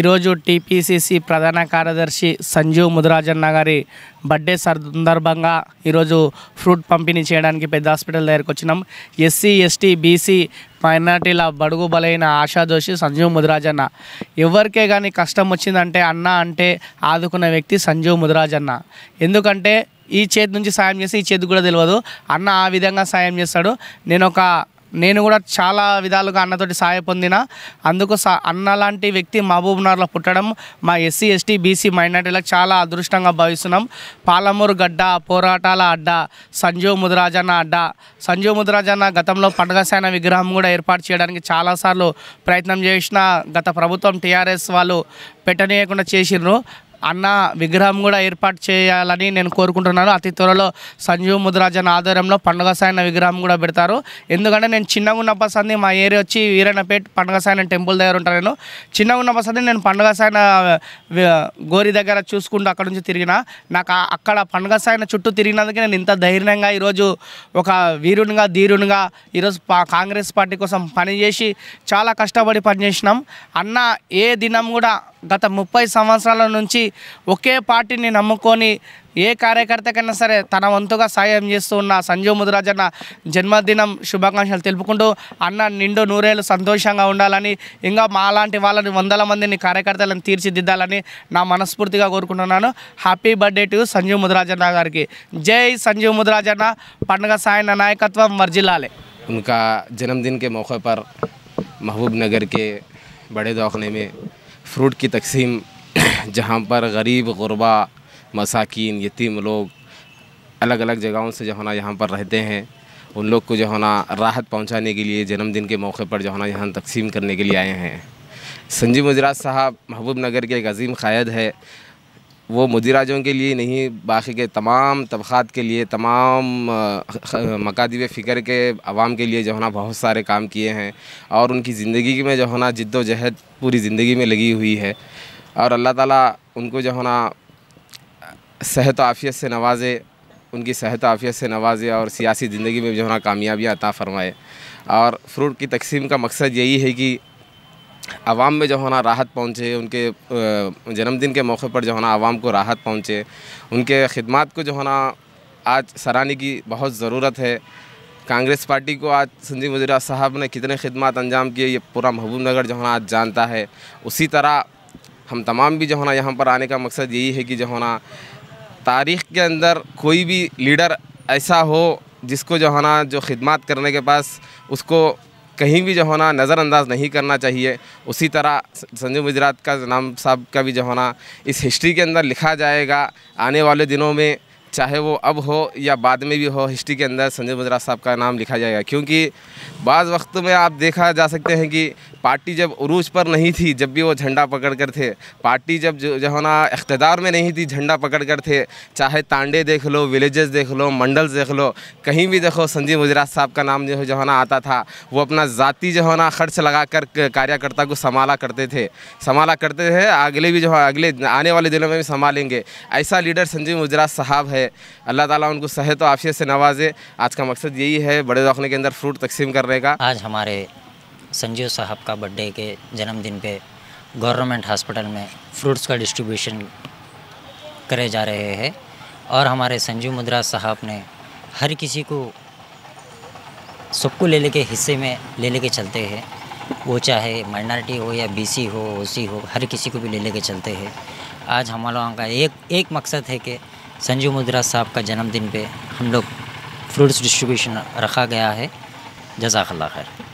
ఈరోజు టీపీసీసీ ప్రధాన కార్యదర్శి సంజీవ్ ముదురాజన్న గారి బర్త్డే సందర్భంగా ఈరోజు ఫ్రూట్ పంపిణీ చేయడానికి పెద్ద హాస్పిటల్ దగ్గరికి వచ్చినాం ఎస్సీ ఎస్టీ బీసీ మైనార్టీల బడుగు బలైన ఆశా జోషి సంజీవ్ ముదిరాజన్న ఎవరికే కానీ కష్టం వచ్చిందంటే అన్న అంటే ఆదుకున్న వ్యక్తి సంజీవ్ ముదురాజన్న ఎందుకంటే ఈ చేతి నుంచి సాయం చేసి ఈ చేతి కూడా తెలియదు అన్న ఆ విధంగా సాయం చేస్తాడు నేను ఒక నేను కూడా చాలా విధాలుగా అన్నతోటి సహాయ పొందిన అందుకు సా అన్న లాంటి వ్యక్తి మహబూబ్నగర్లో పుట్టడం మా ఎస్సీ ఎస్టీ బీసీ మైనార్టీలకు చాలా అదృష్టంగా భావిస్తున్నాం పాలమూరు గడ్డ పోరాటాల అడ్డ సంజీవ్ ముదిరాజన్న అడ్డ సంజీవ్ ముదిరాజన్న గతంలో సేన విగ్రహం కూడా ఏర్పాటు చేయడానికి చాలాసార్లు ప్రయత్నం చేసిన గత ప్రభుత్వం టీఆర్ఎస్ వాళ్ళు పెట్టనీయకుండా చేసిర్రు అన్న విగ్రహం కూడా ఏర్పాటు చేయాలని నేను కోరుకుంటున్నాను అతి త్వరలో సంజీవ్ ముద్రాజన్ ఆధ్వర్యంలో పండుగ సాయన విగ్రహం కూడా పెడతారు ఎందుకంటే నేను చిన్నగా ఉన్న పసంది మా ఏరియా వచ్చి వీరన్నపేట పండుగ సాయన టెంపుల్ దగ్గర ఉంటాను నేను చిన్నగా ఉన్న పసంది నేను పండుగ సాయన గోరి దగ్గర చూసుకుంటూ అక్కడ నుంచి తిరిగిన నాకు అక్కడ పండుగ సాయన చుట్టూ తిరిగినందుకే నేను ఇంత ధైర్యంగా ఈరోజు ఒక వీరునిగా ధీరునిగా ఈరోజు కాంగ్రెస్ పార్టీ కోసం పనిచేసి చాలా కష్టపడి పనిచేసినాం అన్న ఏ దినం కూడా గత ముప్పై సంవత్సరాల నుంచి ఒకే పార్టీని నమ్ముకొని ఏ కార్యకర్తకైనా సరే తన వంతుగా సాయం చేస్తూ ఉన్న సంజీవ్ ముదిరాజ్ అన్న జన్మదినం శుభాకాంక్షలు తెలుపుకుంటూ అన్న నిండు నూరేళ్ళు సంతోషంగా ఉండాలని ఇంకా మాలాంటి వాళ్ళని వందల మందిని కార్యకర్తలను తీర్చిదిద్దాలని నా మనస్ఫూర్తిగా కోరుకుంటున్నాను హ్యాపీ బర్త్డే టు సంజీవ్ ముదిరాజన్న గారికి జై సంజీవ్ ముదిరాజన్న పండుగ సాయన నాయకత్వం వర్జిల్లాలే ఇంకా జన్మదిన్కే के మహబూబ్ నగర్కి महबूब नगर फ्रूट की तकसीम जहाँ पर गरीब गुरबा मसाकिन यतीम लोग अलग अलग जगहों से जो है ना यहाँ पर रहते हैं उन लोग को जो है ना राहत पहुँचाने के लिए जन्मदिन के मौके पर जो है ना यहाँ तकसीम करने के लिए आए हैं संजीव मुजरात साहब महबूब नगर के एक अजीम कायद है वो मदिराजों के लिए नहीं बाकी के तमाम तबक़ात के लिए तमाम मकादब फ़िक्र के आवाम के लिए जो है ना बहुत सारे काम किए हैं और उनकी ज़िंदगी में जो है ना जद्दोजहद पूरी ज़िंदगी में लगी हुई है और अल्लाह ताला उनको जो है ना सेहत आफियत से नवाजे उनकी सेहत आफियत से नवाजे और सियासी ज़िंदगी में जो है ना कामयाबियाँ अता फ़रमाए और फ्रूट की तकसीम का मकसद यही है कि आवाम में जो है ना राहत पहुँचे उनके जन्मदिन के मौके पर जो है ना आवाम को राहत पहुँचे उनके खिदमत को जो है ना आज सराहने की बहुत ज़रूरत है कांग्रेस पार्टी को आज संजीव वजीरा साहब ने कितने खिदमत अंजाम किए ये पूरा महबूब नगर जो है ना आज जानता है उसी तरह हम तमाम भी जो है ना यहाँ पर आने का मकसद यही है कि जो है ना तारीख़ के अंदर कोई भी लीडर ऐसा हो जिसको जो है ना जो खिदमत करने के पास उसको कहीं भी जो होना नज़रअंदाज नहीं करना चाहिए उसी तरह संजू गुजरात का नाम साहब का भी जो होना इस हिस्ट्री के अंदर लिखा जाएगा आने वाले दिनों में चाहे वो अब हो या बाद में भी हो हिस्ट्री के अंदर संजय बजरा साहब का नाम लिखा जाएगा क्योंकि बाद वक्त में आप देखा जा सकते हैं कि पार्टी जब उरूज पर नहीं थी जब भी वो झंडा पकड़ कर थे पार्टी जब जो जो ना इकतदार में नहीं थी झंडा पकड़ कर थे चाहे तांडे देख लो विलेजेस देख लो मंडल्स देख लो कहीं भी देखो संजीव गुजरात साहब का नाम जो जो ना आता था वो अपना जाति जो है ना खर्च लगा कर कार्यकर्ता को संभाला करते थे संभाला करते थे अगले भी जो अगले आने वाले दिनों में भी संभालेंगे ऐसा लीडर संजीव गुजरात साहब है अल्लाह ताला उनको सहे तो आफियत से नवाजे आज का मकसद यही है बड़े दौखने के अंदर फ्रूट तकसीम करने का आज हमारे संजीव साहब का बर्थडे के जन्मदिन पे गवर्नमेंट हॉस्पिटल में फ्रूट्स का डिस्ट्रीब्यूशन करे जा रहे हैं और हमारे संजीव मुद्रा साहब ने हर किसी को सबको ले लेके हिस्से में ले लेके चलते हैं वो चाहे माइनॉरिटी हो या बीसी हो ओसी हो हर किसी को भी ले लेके चलते हैं आज हम लोगों का एक एक मकसद है कि संजू मुद्रा साहब का जन्मदिन पे हम लोग फ्रूट्स डिस्ट्रीब्यूशन रखा गया है जजाकल्ला खैर